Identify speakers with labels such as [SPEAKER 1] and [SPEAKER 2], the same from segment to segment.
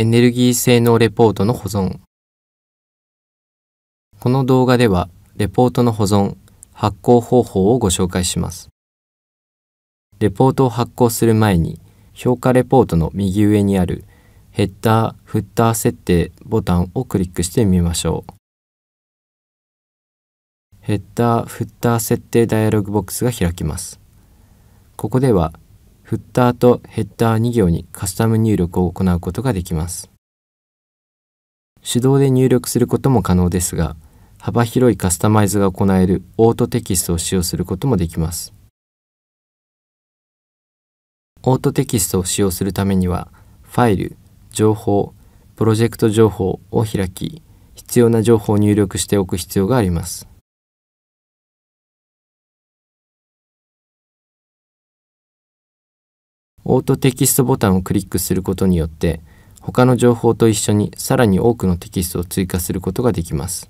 [SPEAKER 1] エネルギー性能レポートの保存この動画ではレポートの保存発行方法をご紹介しますレポートを発行する前に評価レポートの右上にあるヘッダー・フッター設定ボタンをクリックしてみましょうヘッダー・フッター設定ダイアログボックスが開きますここではフッターとヘッダー2行にカスタム入力を行うことができます。手動で入力することも可能ですが、幅広いカスタマイズが行えるオートテキストを使用することもできます。オートテキストを使用するためには、ファイル、情報、プロジェクト情報を開き、必要な情報を入力しておく必要があります。オートテキストボタンをクリックすることによって他の情報と一緒にさらに多くのテキストを追加することができます。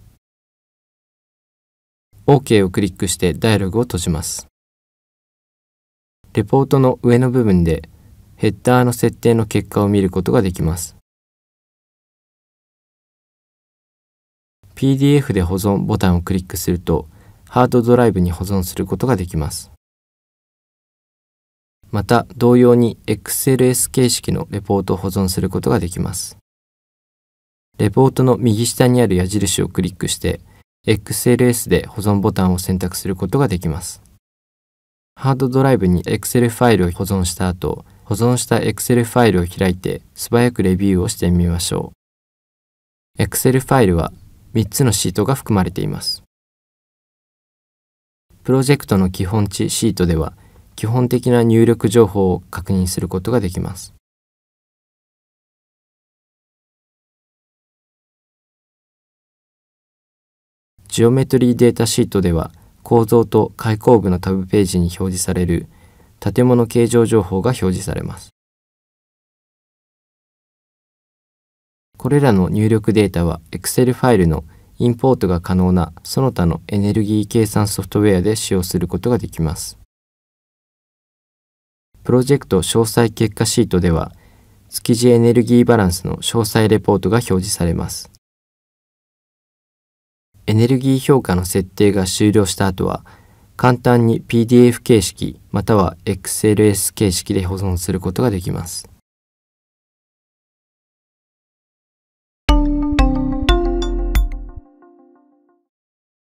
[SPEAKER 1] OK をクリックしてダイアログを閉じます。レポートの上の部分でヘッダーの設定の結果を見ること
[SPEAKER 2] ができます。PDF
[SPEAKER 1] で保存ボタンをクリックするとハードドライブに保存することができます。また同様に XLS 形式のレポートを保存することができます。レポートの右下にある矢印をクリックして XLS で保存ボタンを選択することができます。ハードドライブに Excel ファイルを保存した後、保存した Excel ファイルを開いて素早くレビューをしてみましょう。Excel ファイルは3つのシートが含まれています。プロジェクトの基本値シートでは基本的な入力情報を確認することができます。ジオメトリーデータシートでは構造と開口部のタブページに表示される建物形状情報が表示されます。これらの入力データは Excel ファイルのインポートが可能なその他のエネルギー計算ソフトウェアで使用することができます。プロジェクト詳細結果シートでは、築地エネルギーバランスの詳細レポートが表示されます。エネルギー評価の設定が終了した後は、簡単に PDF 形式または XLS 形式で保存することができます。